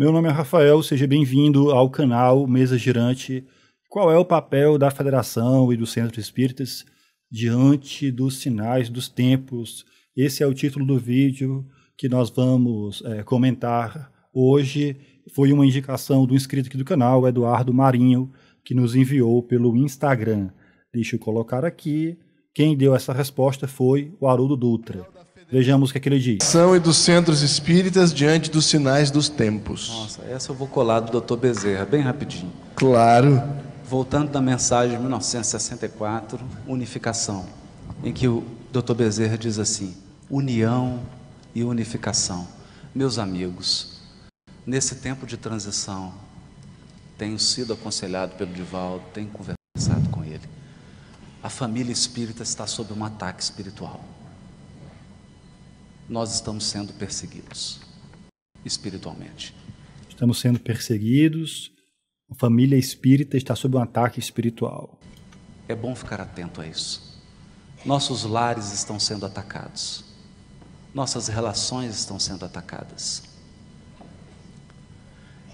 Meu nome é Rafael, seja bem-vindo ao canal Mesa Girante. Qual é o papel da Federação e do Centro Espíritas diante dos sinais dos tempos? Esse é o título do vídeo que nós vamos é, comentar hoje. Foi uma indicação do inscrito aqui do canal, Eduardo Marinho, que nos enviou pelo Instagram. Deixa eu colocar aqui. Quem deu essa resposta foi o Haroldo Dutra. Vejamos o que, que ele diz. São e dos centros espíritas diante dos sinais dos tempos. Nossa, essa eu vou colar do Dr. Bezerra, bem rapidinho. Claro. Voltando da mensagem de 1964, Unificação, em que o Dr. Bezerra diz assim: união e unificação. Meus amigos, nesse tempo de transição, tenho sido aconselhado pelo Divaldo, tenho conversado com ele. A família espírita está sob um ataque espiritual nós estamos sendo perseguidos espiritualmente. Estamos sendo perseguidos, a família espírita está sob um ataque espiritual. É bom ficar atento a isso. Nossos lares estão sendo atacados, nossas relações estão sendo atacadas.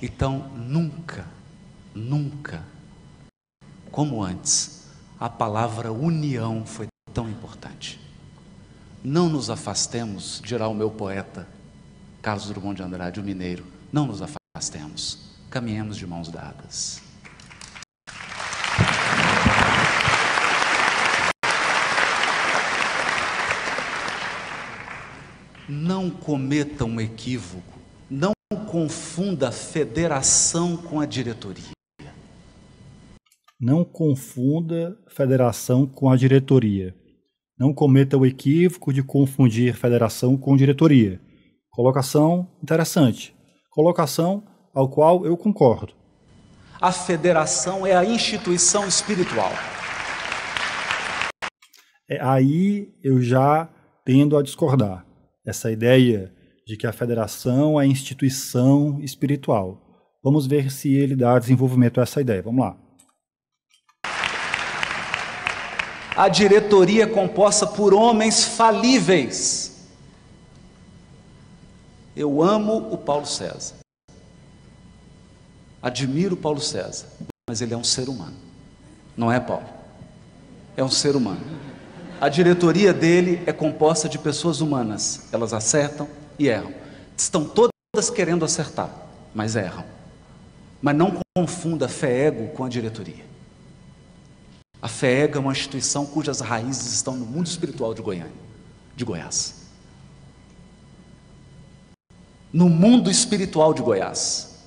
Então, nunca, nunca, como antes, a palavra união foi tão importante. Não nos afastemos, dirá o meu poeta, Carlos Drummond de Andrade, o mineiro, não nos afastemos, caminhemos de mãos dadas. Não cometa um equívoco, não confunda federação com a diretoria. Não confunda federação com a diretoria. Não cometa o equívoco de confundir federação com diretoria. Colocação interessante. Colocação ao qual eu concordo. A federação é a instituição espiritual. É aí eu já tendo a discordar. Essa ideia de que a federação é a instituição espiritual. Vamos ver se ele dá desenvolvimento a essa ideia. Vamos lá. a diretoria é composta por homens falíveis. Eu amo o Paulo César. Admiro o Paulo César, mas ele é um ser humano. Não é Paulo. É um ser humano. A diretoria dele é composta de pessoas humanas. Elas acertam e erram. Estão todas querendo acertar, mas erram. Mas não confunda fé ego com a diretoria. A Feg é uma instituição cujas raízes estão no mundo espiritual de Goiânia, de Goiás. No mundo espiritual de Goiás.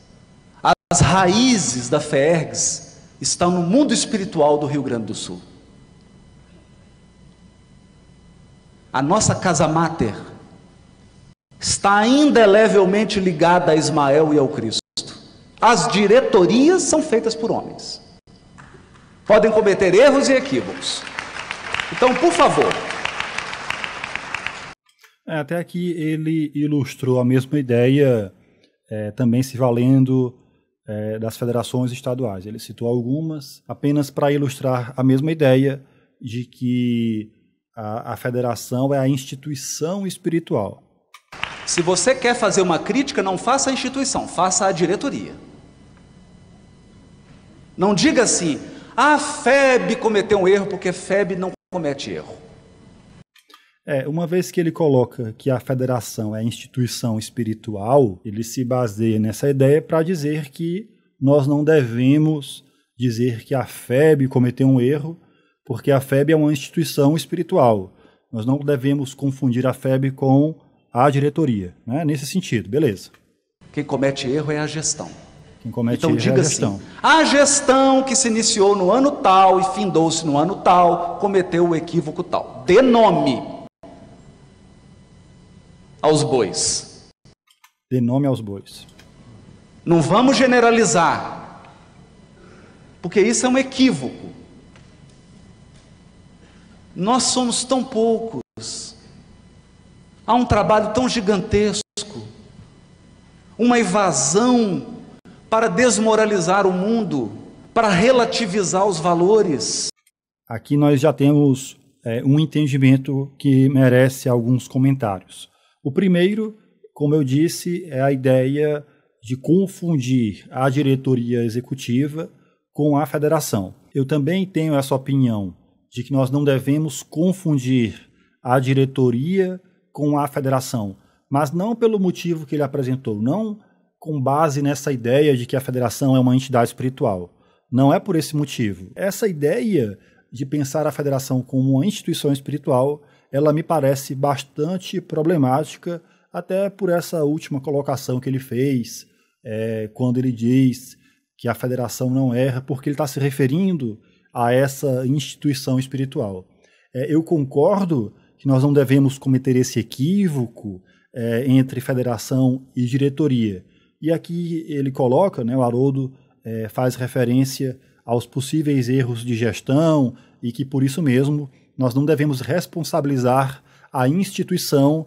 As raízes da FEERGS estão no mundo espiritual do Rio Grande do Sul. A nossa casa mater está indelevelmente ligada a Ismael e ao Cristo. As diretorias são feitas por homens. Podem cometer erros e equívocos. Então, por favor. É, até aqui ele ilustrou a mesma ideia, é, também se valendo é, das federações estaduais. Ele citou algumas, apenas para ilustrar a mesma ideia de que a, a federação é a instituição espiritual. Se você quer fazer uma crítica, não faça a instituição, faça a diretoria. Não diga assim, ah, Feb cometeu um erro, porque Feb não comete erro. É, uma vez que ele coloca que a federação é a instituição espiritual, ele se baseia nessa ideia para dizer que nós não devemos dizer que a FEB cometeu um erro, porque a FEB é uma instituição espiritual. Nós não devemos confundir a FEB com a diretoria, né? nesse sentido, beleza. Quem comete erro é a gestão. Quem comete então diga é assim: a gestão que se iniciou no ano tal e findou-se no ano tal cometeu o equívoco tal. Dê nome aos bois. Dê nome aos bois. Não vamos generalizar, porque isso é um equívoco. Nós somos tão poucos, há um trabalho tão gigantesco, uma evasão para desmoralizar o mundo, para relativizar os valores. Aqui nós já temos é, um entendimento que merece alguns comentários. O primeiro, como eu disse, é a ideia de confundir a diretoria executiva com a federação. Eu também tenho essa opinião de que nós não devemos confundir a diretoria com a federação, mas não pelo motivo que ele apresentou, não com base nessa ideia de que a federação é uma entidade espiritual. Não é por esse motivo. Essa ideia de pensar a federação como uma instituição espiritual, ela me parece bastante problemática, até por essa última colocação que ele fez, é, quando ele diz que a federação não erra, porque ele está se referindo a essa instituição espiritual. É, eu concordo que nós não devemos cometer esse equívoco é, entre federação e diretoria, e aqui ele coloca, né, o Haroldo é, faz referência aos possíveis erros de gestão e que por isso mesmo nós não devemos responsabilizar a instituição,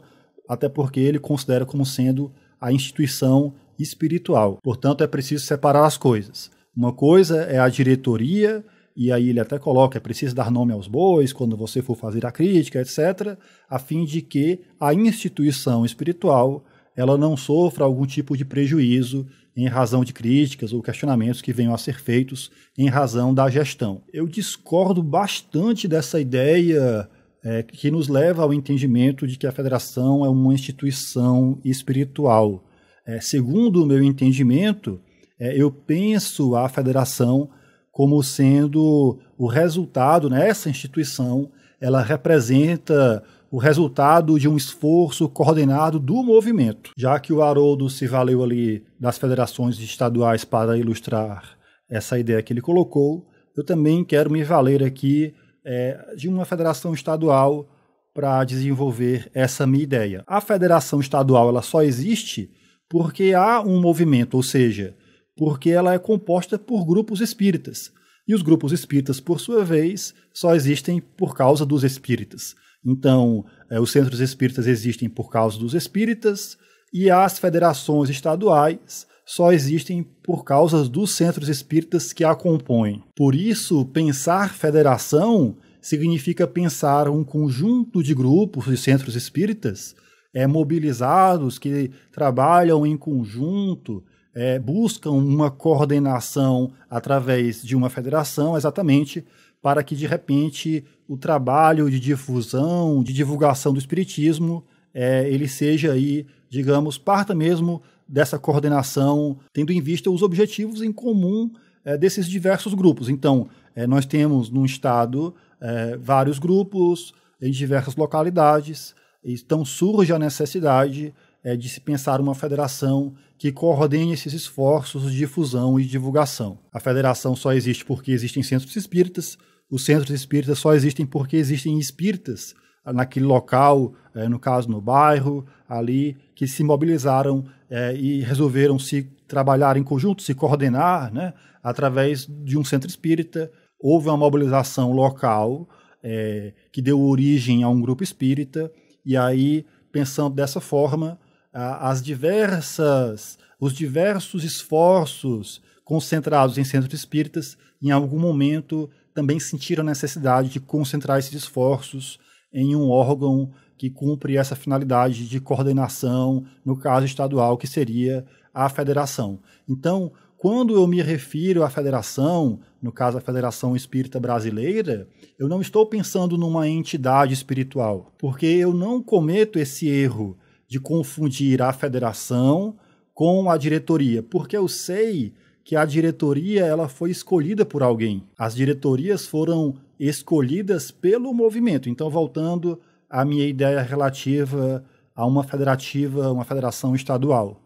até porque ele considera como sendo a instituição espiritual. Portanto, é preciso separar as coisas. Uma coisa é a diretoria, e aí ele até coloca, é preciso dar nome aos bois quando você for fazer a crítica, etc., a fim de que a instituição espiritual ela não sofra algum tipo de prejuízo em razão de críticas ou questionamentos que venham a ser feitos em razão da gestão. Eu discordo bastante dessa ideia é, que nos leva ao entendimento de que a federação é uma instituição espiritual. É, segundo o meu entendimento, é, eu penso a federação como sendo o resultado, né, essa instituição, ela representa o resultado de um esforço coordenado do movimento. Já que o Haroldo se valeu ali das federações estaduais para ilustrar essa ideia que ele colocou, eu também quero me valer aqui é, de uma federação estadual para desenvolver essa minha ideia. A federação estadual ela só existe porque há um movimento, ou seja, porque ela é composta por grupos espíritas. E os grupos espíritas, por sua vez, só existem por causa dos espíritas. Então, eh, os centros espíritas existem por causa dos espíritas e as federações estaduais só existem por causa dos centros espíritas que a compõem. Por isso, pensar federação significa pensar um conjunto de grupos de centros espíritas é, mobilizados que trabalham em conjunto, é, buscam uma coordenação através de uma federação, exatamente para que de repente o trabalho de difusão, de divulgação do espiritismo, é, ele seja aí, digamos, parta mesmo dessa coordenação, tendo em vista os objetivos em comum é, desses diversos grupos. Então, é, nós temos no estado é, vários grupos em diversas localidades, então surge a necessidade é, de se pensar uma federação que coordene esses esforços de difusão e divulgação. A federação só existe porque existem centros espíritas, os centros espíritas só existem porque existem espíritas ah, naquele local, é, no caso no bairro, ali, que se mobilizaram é, e resolveram se trabalhar em conjunto, se coordenar, né, através de um centro espírita. Houve uma mobilização local é, que deu origem a um grupo espírita, e aí, pensando dessa forma, a, as diversas, os diversos esforços concentrados em centros espíritas, em algum momento também sentiram a necessidade de concentrar esses esforços em um órgão que cumpre essa finalidade de coordenação, no caso estadual, que seria a federação. Então, quando eu me refiro à federação, no caso a Federação Espírita Brasileira, eu não estou pensando numa entidade espiritual, porque eu não cometo esse erro de confundir a federação com a diretoria, porque eu sei que a diretoria ela foi escolhida por alguém. As diretorias foram escolhidas pelo movimento. Então, voltando à minha ideia relativa a uma federativa, uma federação estadual.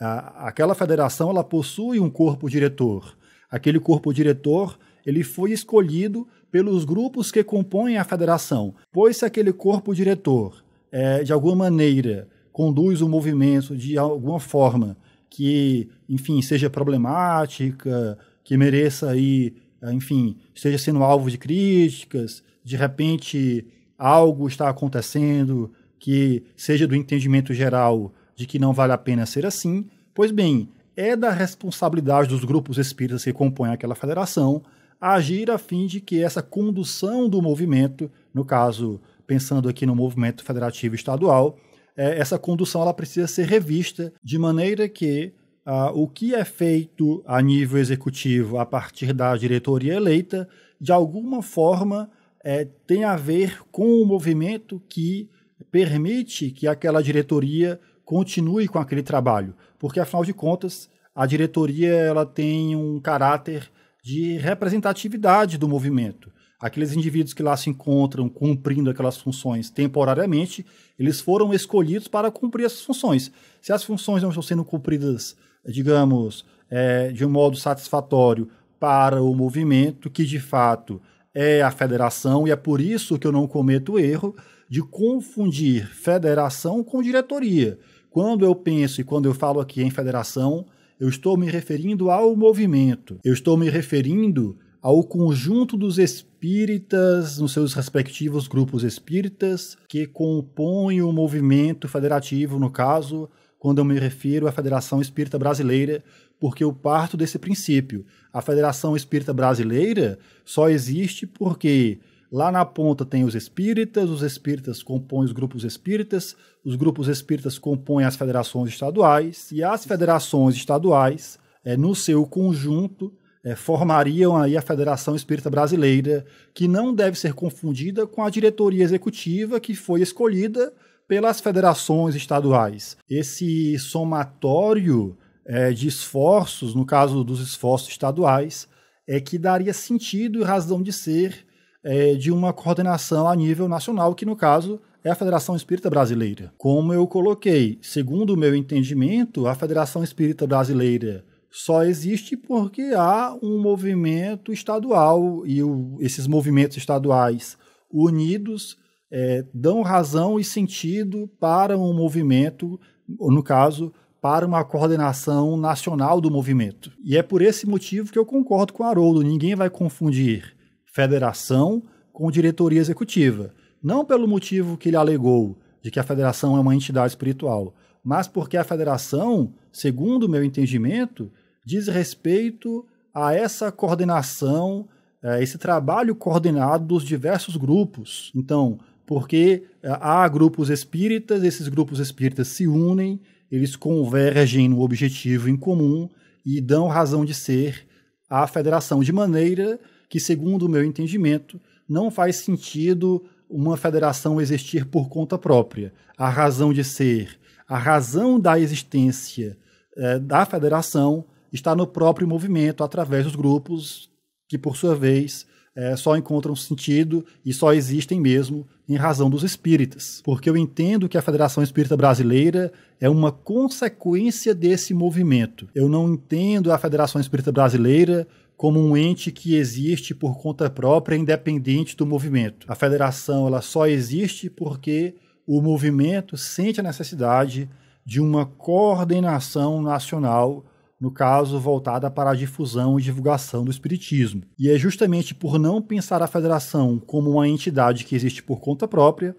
aquela federação ela possui um corpo diretor. Aquele corpo diretor ele foi escolhido pelos grupos que compõem a federação. Pois se aquele corpo diretor, é, de alguma maneira, conduz o movimento de alguma forma que, enfim, seja problemática, que mereça aí, eh, enfim, esteja sendo alvo de críticas, de repente algo está acontecendo que seja do entendimento geral de que não vale a pena ser assim, pois bem, é da responsabilidade dos grupos espíritas que compõem aquela federação agir a fim de que essa condução do movimento, no caso, pensando aqui no movimento federativo estadual, é, essa condução ela precisa ser revista de maneira que ah, o que é feito a nível executivo a partir da diretoria eleita, de alguma forma, é, tem a ver com o movimento que permite que aquela diretoria continue com aquele trabalho. Porque, afinal de contas, a diretoria ela tem um caráter de representatividade do movimento aqueles indivíduos que lá se encontram cumprindo aquelas funções temporariamente, eles foram escolhidos para cumprir essas funções. Se as funções não estão sendo cumpridas, digamos, é, de um modo satisfatório para o movimento, que de fato é a federação, e é por isso que eu não cometo o erro de confundir federação com diretoria. Quando eu penso e quando eu falo aqui em federação, eu estou me referindo ao movimento, eu estou me referindo ao conjunto dos espíritas nos seus respectivos grupos espíritas que compõem o movimento federativo, no caso, quando eu me refiro à Federação Espírita Brasileira, porque eu parto desse princípio. A Federação Espírita Brasileira só existe porque Lá na ponta tem os espíritas, os espíritas compõem os grupos espíritas, os grupos espíritas compõem as federações estaduais, e as federações estaduais, é, no seu conjunto, é, formariam aí a Federação Espírita Brasileira, que não deve ser confundida com a diretoria executiva que foi escolhida pelas federações estaduais. Esse somatório é, de esforços, no caso dos esforços estaduais, é que daria sentido e razão de ser é, de uma coordenação a nível nacional, que no caso é a Federação Espírita Brasileira. Como eu coloquei, segundo o meu entendimento, a Federação Espírita Brasileira só existe porque há um movimento estadual e o, esses movimentos estaduais unidos é, dão razão e sentido para um movimento, no caso, para uma coordenação nacional do movimento. E é por esse motivo que eu concordo com o Haroldo: ninguém vai confundir federação com diretoria executiva. Não pelo motivo que ele alegou de que a federação é uma entidade espiritual, mas porque a federação, segundo o meu entendimento, diz respeito a essa coordenação, a eh, esse trabalho coordenado dos diversos grupos. Então, porque eh, há grupos espíritas, esses grupos espíritas se unem, eles convergem no objetivo em comum e dão razão de ser à federação, de maneira que, segundo o meu entendimento, não faz sentido uma federação existir por conta própria. A razão de ser, a razão da existência eh, da federação está no próprio movimento, através dos grupos que, por sua vez, é, só encontram sentido e só existem mesmo em razão dos espíritas. Porque eu entendo que a Federação Espírita Brasileira é uma consequência desse movimento. Eu não entendo a Federação Espírita Brasileira como um ente que existe por conta própria, independente do movimento. A federação ela só existe porque o movimento sente a necessidade de uma coordenação nacional no caso voltada para a difusão e divulgação do espiritismo. E é justamente por não pensar a federação como uma entidade que existe por conta própria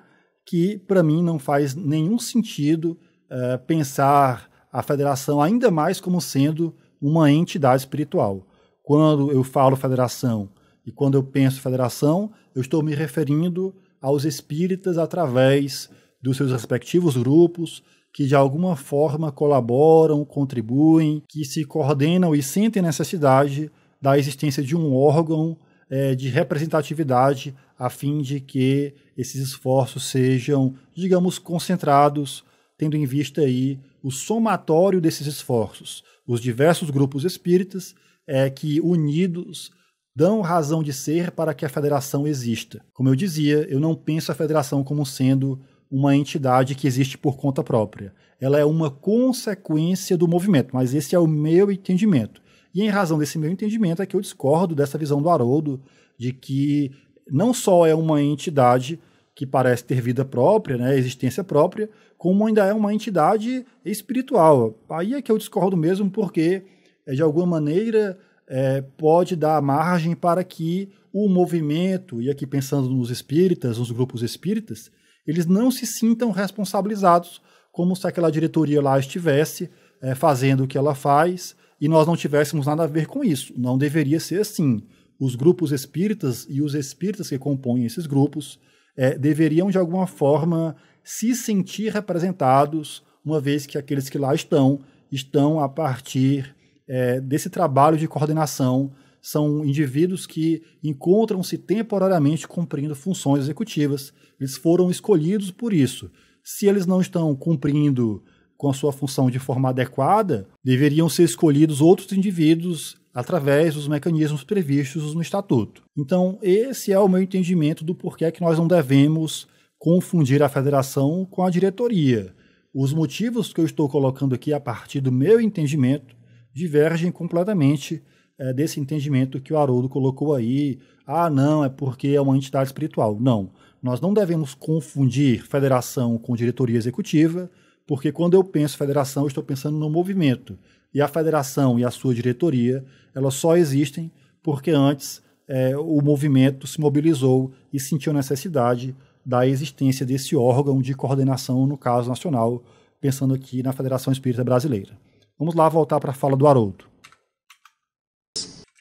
que, para mim, não faz nenhum sentido é, pensar a federação ainda mais como sendo uma entidade espiritual. Quando eu falo federação e quando eu penso federação, eu estou me referindo aos espíritas através dos seus respectivos grupos, que de alguma forma colaboram, contribuem, que se coordenam e sentem necessidade da existência de um órgão é, de representatividade a fim de que esses esforços sejam, digamos, concentrados, tendo em vista aí o somatório desses esforços, os diversos grupos espíritas é, que unidos dão razão de ser para que a federação exista. Como eu dizia, eu não penso a federação como sendo uma entidade que existe por conta própria. Ela é uma consequência do movimento, mas esse é o meu entendimento. E em razão desse meu entendimento é que eu discordo dessa visão do Haroldo de que não só é uma entidade que parece ter vida própria, né, existência própria, como ainda é uma entidade espiritual. Aí é que eu discordo mesmo, porque é, de alguma maneira é, pode dar margem para que o movimento, e aqui pensando nos espíritas, nos grupos espíritas, eles não se sintam responsabilizados como se aquela diretoria lá estivesse é, fazendo o que ela faz e nós não tivéssemos nada a ver com isso. Não deveria ser assim. Os grupos espíritas e os espíritas que compõem esses grupos é, deveriam, de alguma forma, se sentir representados, uma vez que aqueles que lá estão, estão a partir é, desse trabalho de coordenação são indivíduos que encontram-se temporariamente cumprindo funções executivas. Eles foram escolhidos por isso. Se eles não estão cumprindo com a sua função de forma adequada, deveriam ser escolhidos outros indivíduos através dos mecanismos previstos no estatuto. Então, esse é o meu entendimento do porquê que nós não devemos confundir a federação com a diretoria. Os motivos que eu estou colocando aqui a partir do meu entendimento divergem completamente é, desse entendimento que o Haroldo colocou aí. Ah, não, é porque é uma entidade espiritual. Não. Nós não devemos confundir federação com diretoria executiva, porque quando eu penso federação, eu estou pensando no movimento. E a federação e a sua diretoria, elas só existem porque antes é, o movimento se mobilizou e sentiu necessidade da existência desse órgão de coordenação, no caso nacional, pensando aqui na Federação Espírita Brasileira. Vamos lá voltar para a fala do Haroldo.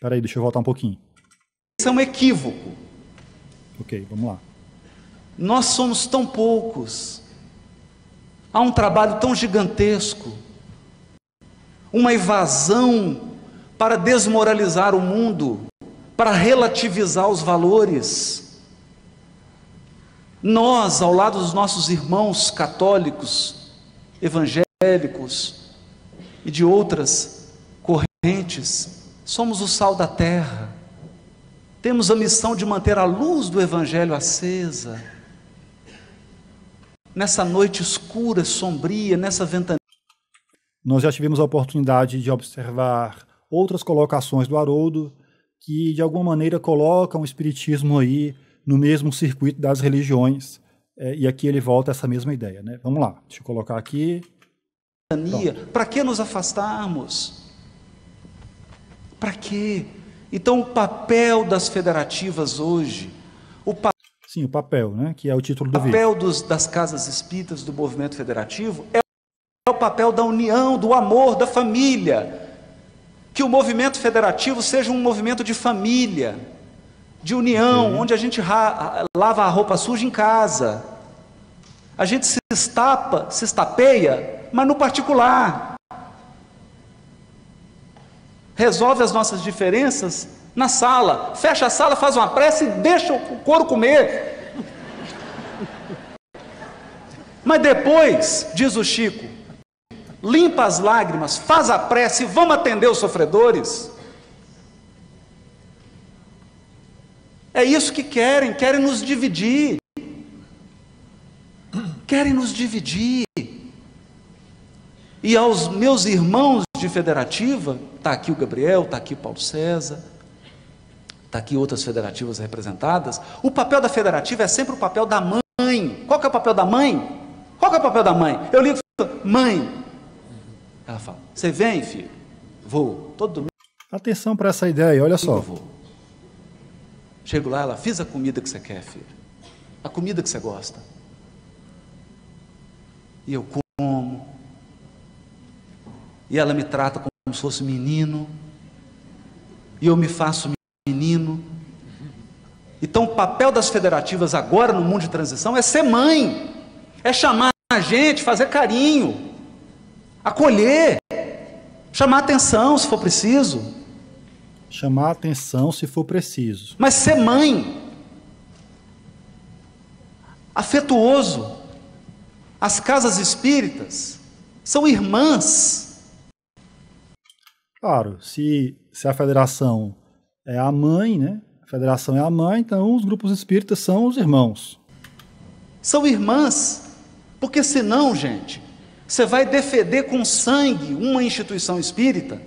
Espera aí, deixa eu voltar um pouquinho. Isso é um equívoco. Ok, vamos lá. Nós somos tão poucos. Há um trabalho tão gigantesco. Uma evasão para desmoralizar o mundo, para relativizar os valores. Nós, ao lado dos nossos irmãos católicos, evangélicos e de outras correntes, Somos o sal da terra. Temos a missão de manter a luz do Evangelho acesa. Nessa noite escura, sombria, nessa ventania. Nós já tivemos a oportunidade de observar outras colocações do Haroldo que, de alguma maneira, colocam o Espiritismo aí no mesmo circuito das religiões. É, e aqui ele volta a essa mesma ideia. Né? Vamos lá, deixa eu colocar aqui. Para que nos afastarmos? Para quê? Então, o papel das federativas hoje, o Sim, o papel, né? Que é o título do vídeo. O papel dos, das casas espíritas do movimento federativo é, é o papel da união, do amor, da família. Que o movimento federativo seja um movimento de família, de união, onde a gente lava a roupa suja em casa. A gente se estapa, se estapeia, mas no particular resolve as nossas diferenças na sala, fecha a sala, faz uma prece e deixa o couro comer. Mas depois, diz o Chico, limpa as lágrimas, faz a prece, vamos atender os sofredores. É isso que querem, querem nos dividir. Querem nos dividir. E aos meus irmãos de federativa, está aqui o Gabriel, está aqui o Paulo César, está aqui outras federativas representadas. O papel da federativa é sempre o papel da mãe. Qual que é o papel da mãe? Qual é o papel da mãe? Eu ligo, mãe. Ela fala: Você vem, filho? Vou. Todo domingo. Atenção para essa ideia, olha só. Eu vou. Chego lá, ela fiz a comida que você quer, filho. A comida que você gosta. E eu como, e ela me trata como se fosse menino, e eu me faço menino. Então, o papel das federativas agora no mundo de transição é ser mãe, é chamar a gente, fazer carinho, acolher, chamar atenção se for preciso. Chamar atenção se for preciso. Mas ser mãe, afetuoso. As casas espíritas são irmãs. Claro, se, se a federação é a mãe, né? A federação é a mãe, então os grupos espíritas são os irmãos. São irmãs, porque senão, gente, você vai defender com sangue uma instituição espírita,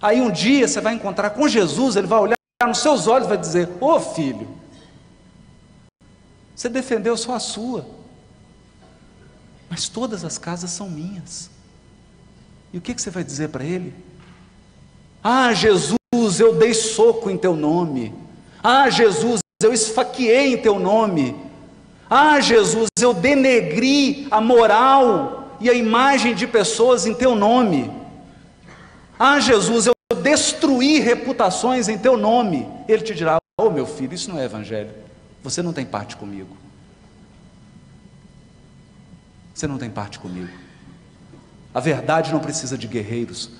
aí um dia você vai encontrar com Jesus, ele vai olhar nos seus olhos e vai dizer: Ô oh, filho, você defendeu só a sua, mas todas as casas são minhas. E o que, que você vai dizer para ele? Ah, Jesus, eu dei soco em teu nome. Ah, Jesus, eu esfaqueei em teu nome. Ah, Jesus, eu denegri a moral e a imagem de pessoas em teu nome. Ah, Jesus, eu destruí reputações em teu nome. Ele te dirá: Oh, meu filho, isso não é evangelho. Você não tem parte comigo. Você não tem parte comigo. A verdade não precisa de guerreiros,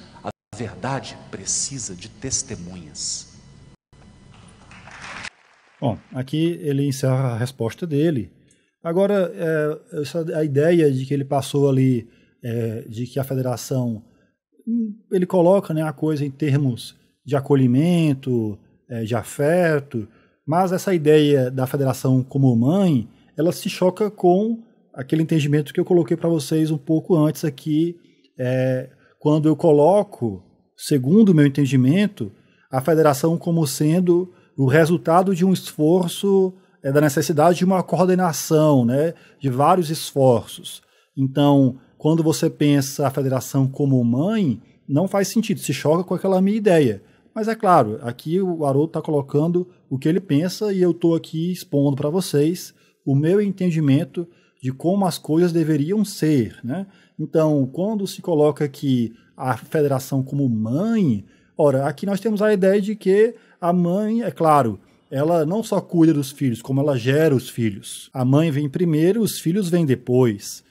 a verdade precisa de testemunhas. Bom, aqui ele encerra a resposta dele. Agora, é, essa, a ideia de que ele passou ali, é, de que a federação. Ele coloca né, a coisa em termos de acolhimento, é, de afeto, mas essa ideia da federação como mãe, ela se choca com aquele entendimento que eu coloquei para vocês um pouco antes aqui, é, quando eu coloco, segundo o meu entendimento, a federação como sendo o resultado de um esforço, é, da necessidade de uma coordenação, né, de vários esforços. Então, quando você pensa a federação como mãe, não faz sentido, se choca com aquela minha ideia. Mas é claro, aqui o Haroldo está colocando o que ele pensa e eu estou aqui expondo para vocês o meu entendimento de como as coisas deveriam ser. Né? Então, quando se coloca aqui a federação como mãe, ora, aqui nós temos a ideia de que a mãe, é claro, ela não só cuida dos filhos, como ela gera os filhos. A mãe vem primeiro, os filhos vêm depois.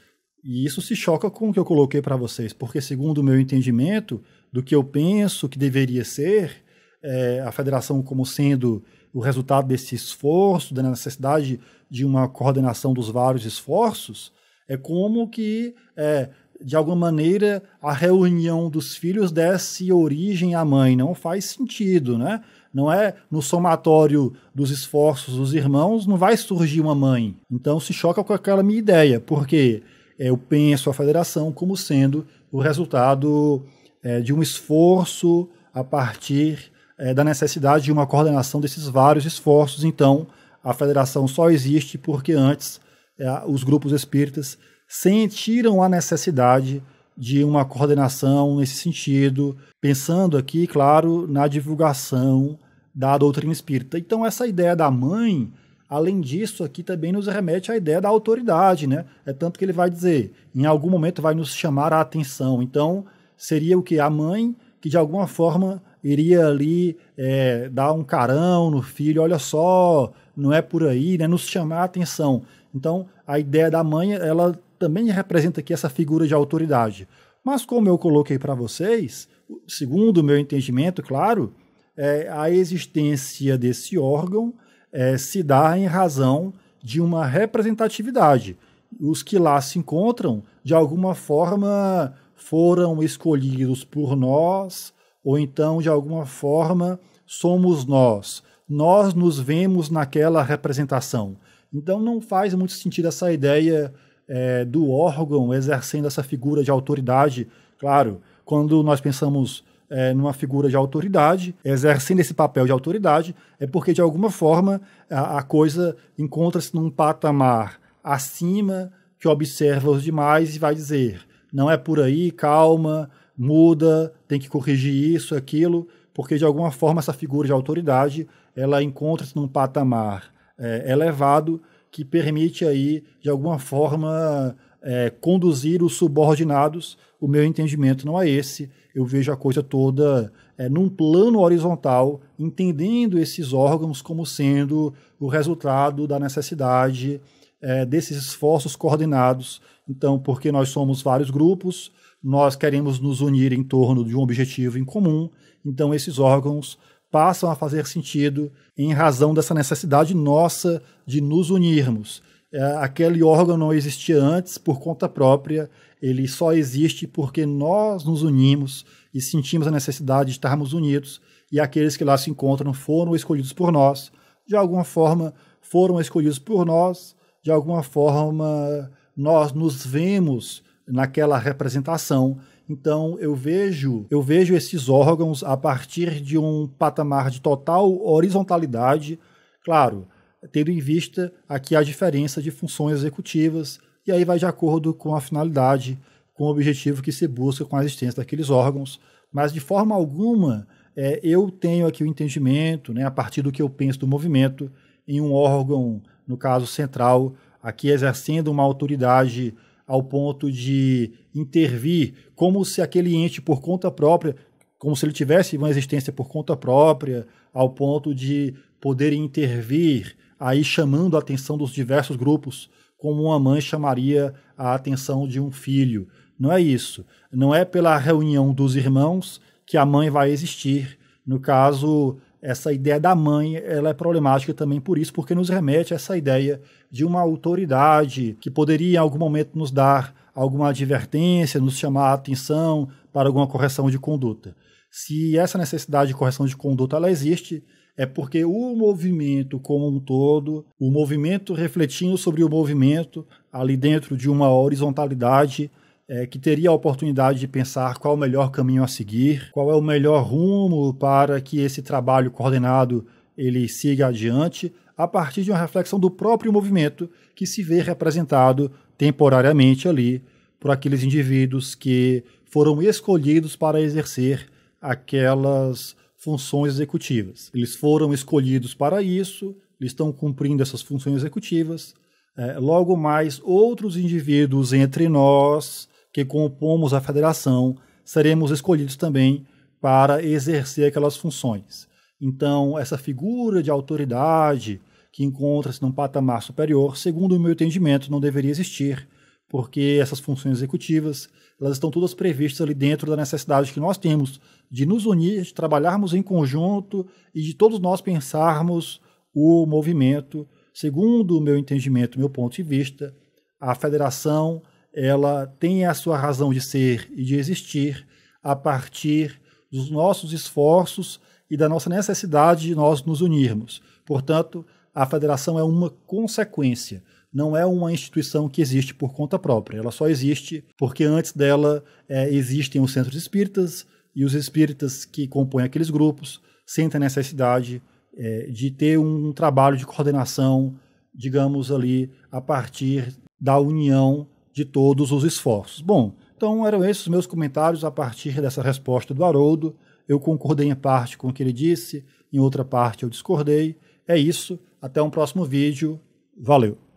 E isso se choca com o que eu coloquei para vocês, porque, segundo o meu entendimento, do que eu penso que deveria ser, é, a federação como sendo o resultado desse esforço, da necessidade de uma coordenação dos vários esforços, é como que é, de alguma maneira, a reunião dos filhos desse origem à mãe. Não faz sentido, né? Não é no somatório dos esforços dos irmãos, não vai surgir uma mãe. Então se choca com aquela minha ideia, porque eu penso a federação como sendo o resultado eh, de um esforço a partir eh, da necessidade de uma coordenação desses vários esforços. Então a federação só existe porque antes eh, os grupos espíritas sentiram a necessidade de uma coordenação nesse sentido, pensando aqui, claro, na divulgação da doutrina espírita. Então, essa ideia da mãe, além disso, aqui também nos remete à ideia da autoridade, né? É tanto que ele vai dizer, em algum momento vai nos chamar a atenção. Então, seria o que? A mãe que de alguma forma iria ali é, dar um carão no filho, olha só, não é por aí, né? Nos chamar a atenção. Então, a ideia da mãe, ela também representa aqui essa figura de autoridade. Mas como eu coloquei para vocês, segundo o meu entendimento, claro, é, a existência desse órgão é, se dá em razão de uma representatividade. Os que lá se encontram, de alguma forma, foram escolhidos por nós, ou então, de alguma forma, somos nós. Nós nos vemos naquela representação. Então, não faz muito sentido essa ideia é, do órgão exercendo essa figura de autoridade. Claro, quando nós pensamos é, numa figura de autoridade, exercendo esse papel de autoridade, é porque, de alguma forma, a, a coisa encontra-se num patamar acima que observa os demais e vai dizer: não é por aí, calma, muda, tem que corrigir isso, aquilo, porque, de alguma forma, essa figura de autoridade ela encontra-se num patamar é, elevado que permite aí, de alguma forma, é, conduzir os subordinados. O meu entendimento não é esse. Eu vejo a coisa toda é, num plano horizontal, entendendo esses órgãos como sendo o resultado da necessidade é, desses esforços coordenados. Então, porque nós somos vários grupos, nós queremos nos unir em torno de um objetivo em comum, então esses órgãos passam a fazer sentido em razão dessa necessidade nossa de nos unirmos. É, aquele órgão não existia antes por conta própria, ele só existe porque nós nos unimos e sentimos a necessidade de estarmos unidos, e aqueles que lá se encontram foram escolhidos por nós, de alguma forma foram escolhidos por nós, de alguma forma nós nos vemos naquela representação então eu vejo, eu vejo esses órgãos a partir de um patamar de total horizontalidade, claro, tendo em vista aqui a diferença de funções executivas, e aí vai de acordo com a finalidade, com o objetivo que se busca com a existência daqueles órgãos, mas de forma alguma é, eu tenho aqui o entendimento, né, a partir do que eu penso do movimento, em um órgão, no caso central, aqui exercendo uma autoridade ao ponto de intervir como se aquele ente por conta própria, como se ele tivesse uma existência por conta própria, ao ponto de poder intervir, aí chamando a atenção dos diversos grupos, como uma mãe chamaria a atenção de um filho. Não é isso. Não é pela reunião dos irmãos que a mãe vai existir. No caso, essa ideia da mãe ela é problemática também por isso, porque nos remete a essa ideia de uma autoridade que poderia em algum momento nos dar alguma advertência, nos chamar a atenção para alguma correção de conduta. Se essa necessidade de correção de conduta ela existe, é porque o movimento como um todo, o movimento refletindo sobre o movimento, ali dentro de uma horizontalidade, é, que teria a oportunidade de pensar qual o melhor caminho a seguir, qual é o melhor rumo para que esse trabalho coordenado ele siga adiante, a partir de uma reflexão do próprio movimento que se vê representado temporariamente ali por aqueles indivíduos que foram escolhidos para exercer aquelas funções executivas. Eles foram escolhidos para isso, eles estão cumprindo essas funções executivas. É, logo mais, outros indivíduos entre nós que compomos a federação, seremos escolhidos também para exercer aquelas funções. Então, essa figura de autoridade que encontra-se num patamar superior, segundo o meu entendimento, não deveria existir, porque essas funções executivas, elas estão todas previstas ali dentro da necessidade que nós temos de nos unir, de trabalharmos em conjunto e de todos nós pensarmos o movimento. Segundo o meu entendimento, meu ponto de vista, a federação ela tem a sua razão de ser e de existir a partir dos nossos esforços e da nossa necessidade de nós nos unirmos. Portanto, a federação é uma consequência, não é uma instituição que existe por conta própria. Ela só existe porque antes dela é, existem os centros espíritas e os espíritas que compõem aqueles grupos sentem a necessidade é, de ter um trabalho de coordenação, digamos ali, a partir da união de todos os esforços. Bom, então eram esses meus comentários a partir dessa resposta do Haroldo. Eu concordei em parte com o que ele disse, em outra parte eu discordei. É isso, até um próximo vídeo. Valeu!